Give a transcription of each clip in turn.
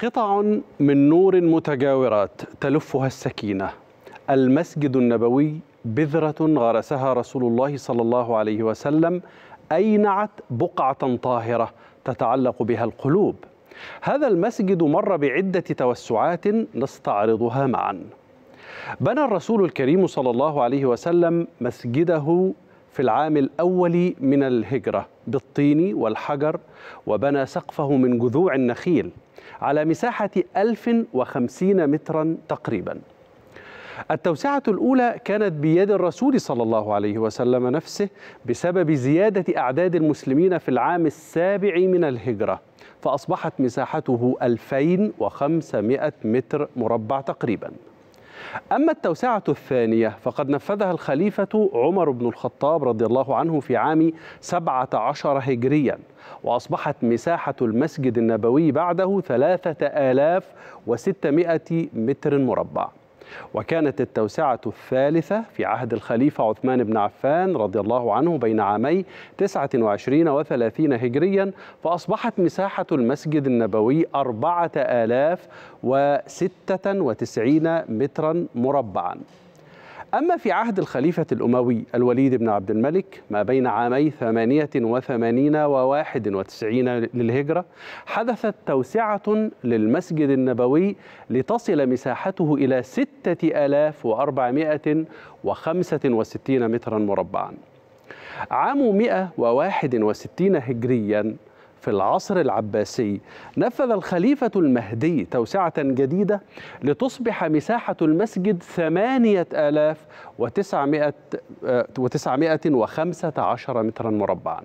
قطع من نور متجاورات تلفها السكينه المسجد النبوي بذره غرسها رسول الله صلى الله عليه وسلم اينعت بقعه طاهره تتعلق بها القلوب هذا المسجد مر بعده توسعات نستعرضها معا بنى الرسول الكريم صلى الله عليه وسلم مسجده في العام الأول من الهجرة بالطين والحجر وبنى سقفه من جذوع النخيل على مساحة 1050 مترا تقريبا التوسعة الأولى كانت بيد الرسول صلى الله عليه وسلم نفسه بسبب زيادة أعداد المسلمين في العام السابع من الهجرة فأصبحت مساحته 2500 متر مربع تقريباً أما التوسعة الثانية فقد نفذها الخليفة عمر بن الخطاب رضي الله عنه في عام 17 هجريا وأصبحت مساحة المسجد النبوي بعده 3600 متر مربع وكانت التوسعة الثالثة في عهد الخليفة عثمان بن عفان رضي الله عنه بين عامي 29 و 30 هجريا فأصبحت مساحة المسجد النبوي 4096 مترا مربعا أما في عهد الخليفة الأموي الوليد بن عبد الملك ما بين عامي 88 و 91 للهجرة حدثت توسعة للمسجد النبوي لتصل مساحته إلى 6465 مترا مربعا عام 161 هجريا في العصر العباسي نفذ الخليفة المهدي توسعة جديدة لتصبح مساحة المسجد ثمانية آلاف وتسعمائة آه، آه، وخمسة عشر مترا مربعا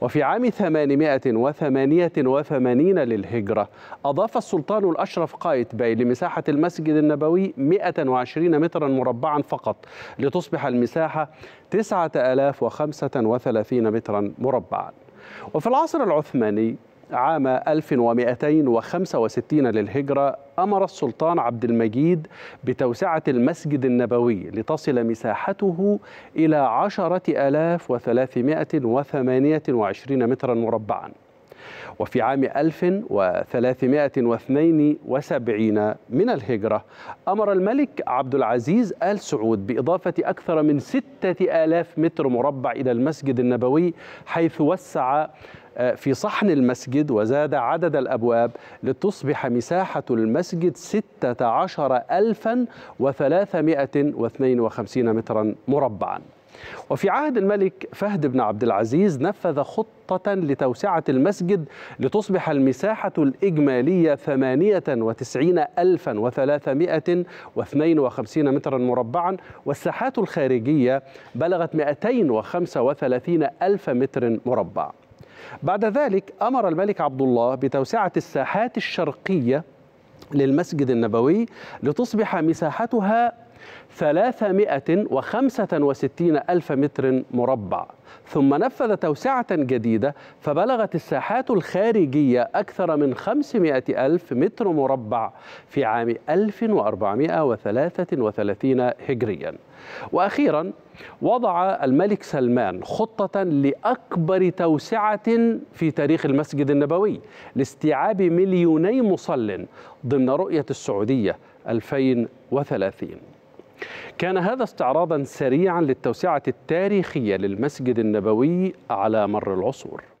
وفي عام 888 للهجرة أضاف السلطان الأشرف قايت باي لمساحة المسجد النبوي 120 مترا مربعا فقط لتصبح المساحة 9035 مترا مربعا وفي العصر العثماني عام 1265 للهجرة أمر السلطان عبد المجيد بتوسعة المسجد النبوي لتصل مساحته إلى 10328 مترا مربعا وفي عام 1372 من الهجرة أمر الملك عبد العزيز آل سعود بإضافة أكثر من 6000 متر مربع إلى المسجد النبوي حيث وسع آه، في صحن المسجد وزاد عدد الأبواب لتصبح مساحة المسجد 16352 مترا مربعا وفي عهد الملك فهد بن عبد العزيز نفذ خطة لتوسعة المسجد لتصبح المساحة الإجمالية 98352 مترا مربعا والساحات الخارجية بلغت 235 ألف متر مربع بعد ذلك أمر الملك عبد الله بتوسعة الساحات الشرقية للمسجد النبوي لتصبح مساحتها 365 ألف متر مربع ثم نفذ توسعة جديدة فبلغت الساحات الخارجية أكثر من 500 ألف متر مربع في عام 1433 هجرياً وأخيرا وضع الملك سلمان خطة لأكبر توسعة في تاريخ المسجد النبوي لاستيعاب مليوني مصل ضمن رؤية السعودية 2030 كان هذا استعراضا سريعا للتوسعة التاريخية للمسجد النبوي على مر العصور